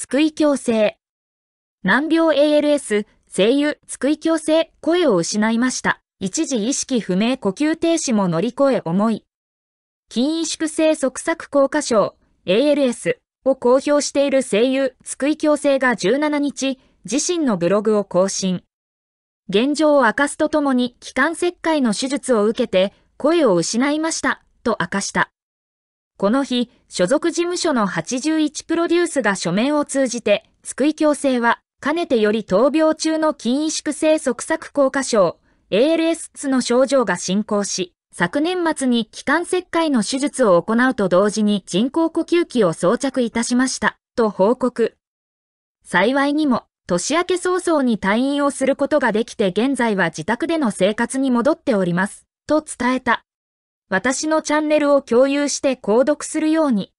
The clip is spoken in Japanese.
救い矯正。難病 ALS、声優、救い矯正、声を失いました。一時意識不明呼吸停止も乗り越え重い。筋萎縮性側索硬化症、ALS を公表している声優、救い矯正が17日、自身のブログを更新。現状を明かすとともに、気管切開の手術を受けて、声を失いました、と明かした。この日、所属事務所の81プロデュースが書面を通じて、津井共生は、かねてより闘病中の筋萎縮性側索硬化症、ALS の症状が進行し、昨年末に気管切開の手術を行うと同時に人工呼吸器を装着いたしました、と報告。幸いにも、年明け早々に退院をすることができて現在は自宅での生活に戻っております、と伝えた。私のチャンネルを共有して購読するように。